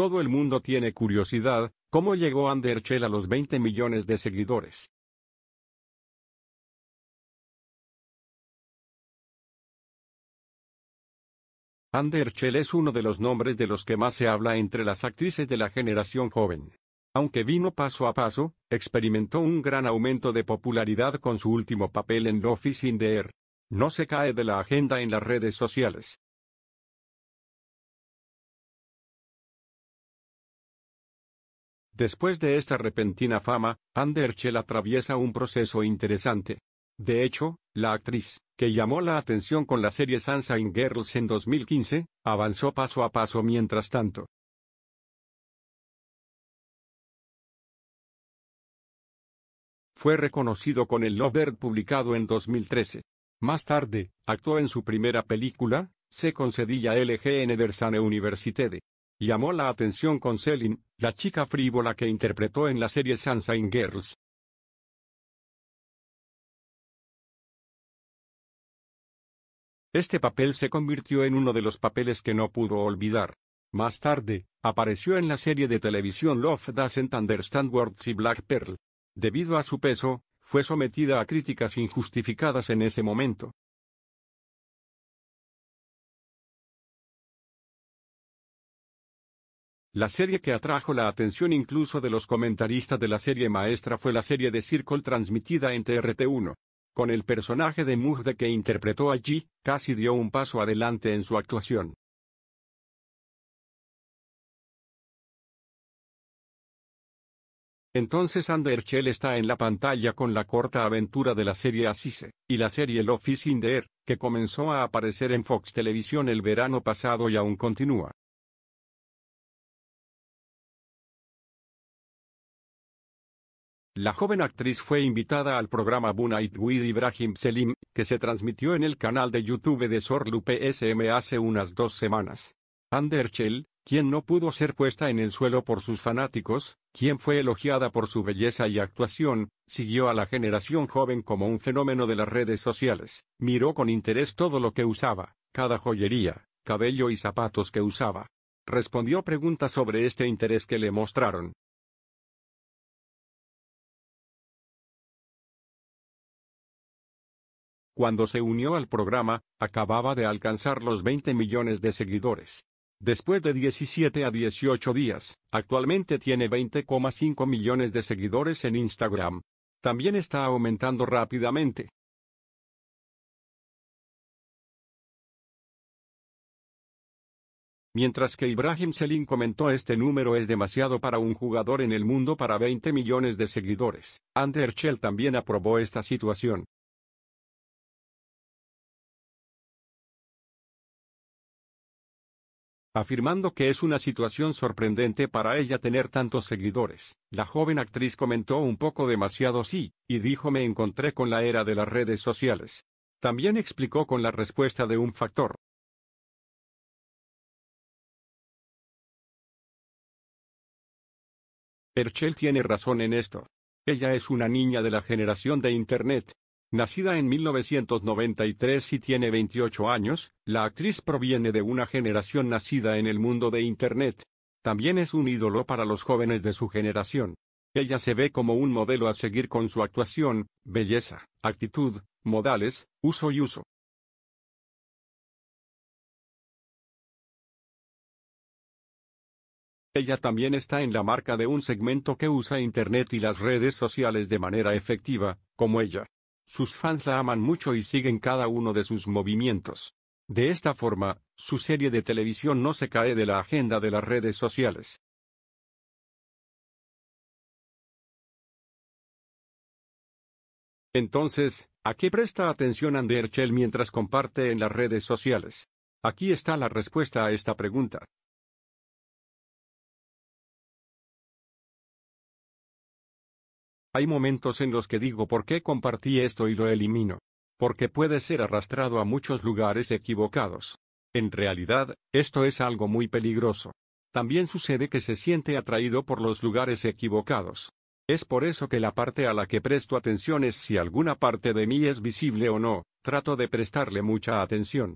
Todo el mundo tiene curiosidad, ¿cómo llegó Anderchel a los 20 millones de seguidores? Anderchell es uno de los nombres de los que más se habla entre las actrices de la generación joven. Aunque vino paso a paso, experimentó un gran aumento de popularidad con su último papel en Love is in the Air. No se cae de la agenda en las redes sociales. Después de esta repentina fama, Anderchel atraviesa un proceso interesante. De hecho, la actriz, que llamó la atención con la serie Sunshine Girls en 2015, avanzó paso a paso mientras tanto. Fue reconocido con el Lovebird publicado en 2013. Más tarde, actuó en su primera película, Se concedilla LGN en Eversane Universitede. Llamó la atención con Selin, la chica frívola que interpretó en la serie Sunshine Girls. Este papel se convirtió en uno de los papeles que no pudo olvidar. Más tarde, apareció en la serie de televisión Love Doesn't Understand Words y Black Pearl. Debido a su peso, fue sometida a críticas injustificadas en ese momento. La serie que atrajo la atención incluso de los comentaristas de la serie maestra fue la serie de Circle transmitida en TRT1. Con el personaje de Mugde que interpretó allí, casi dio un paso adelante en su actuación. Entonces Ander está en la pantalla con la corta aventura de la serie Asise, y la serie Love is in the Air, que comenzó a aparecer en Fox Televisión el verano pasado y aún continúa. La joven actriz fue invitada al programa Bunait with Ibrahim Selim, que se transmitió en el canal de YouTube de Sorlu PSM hace unas dos semanas. Anderchel, quien no pudo ser puesta en el suelo por sus fanáticos, quien fue elogiada por su belleza y actuación, siguió a la generación joven como un fenómeno de las redes sociales, miró con interés todo lo que usaba, cada joyería, cabello y zapatos que usaba. Respondió preguntas sobre este interés que le mostraron, Cuando se unió al programa, acababa de alcanzar los 20 millones de seguidores. Después de 17 a 18 días, actualmente tiene 20,5 millones de seguidores en Instagram. También está aumentando rápidamente. Mientras que Ibrahim Selim comentó este número es demasiado para un jugador en el mundo para 20 millones de seguidores, Ander Schell también aprobó esta situación. Afirmando que es una situación sorprendente para ella tener tantos seguidores, la joven actriz comentó un poco demasiado sí, y dijo me encontré con la era de las redes sociales. También explicó con la respuesta de un factor. Herschel tiene razón en esto. Ella es una niña de la generación de Internet, Nacida en 1993 y tiene 28 años, la actriz proviene de una generación nacida en el mundo de Internet. También es un ídolo para los jóvenes de su generación. Ella se ve como un modelo a seguir con su actuación, belleza, actitud, modales, uso y uso. Ella también está en la marca de un segmento que usa Internet y las redes sociales de manera efectiva, como ella. Sus fans la aman mucho y siguen cada uno de sus movimientos. De esta forma, su serie de televisión no se cae de la agenda de las redes sociales. Entonces, ¿a qué presta atención Anderchel mientras comparte en las redes sociales? Aquí está la respuesta a esta pregunta. Hay momentos en los que digo por qué compartí esto y lo elimino. Porque puede ser arrastrado a muchos lugares equivocados. En realidad, esto es algo muy peligroso. También sucede que se siente atraído por los lugares equivocados. Es por eso que la parte a la que presto atención es si alguna parte de mí es visible o no, trato de prestarle mucha atención.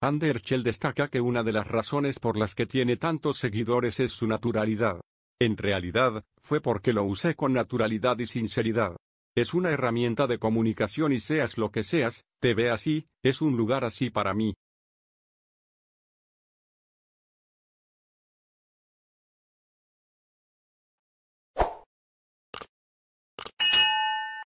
Anderchel destaca que una de las razones por las que tiene tantos seguidores es su naturalidad. En realidad, fue porque lo usé con naturalidad y sinceridad. Es una herramienta de comunicación y seas lo que seas, te ve así, es un lugar así para mí,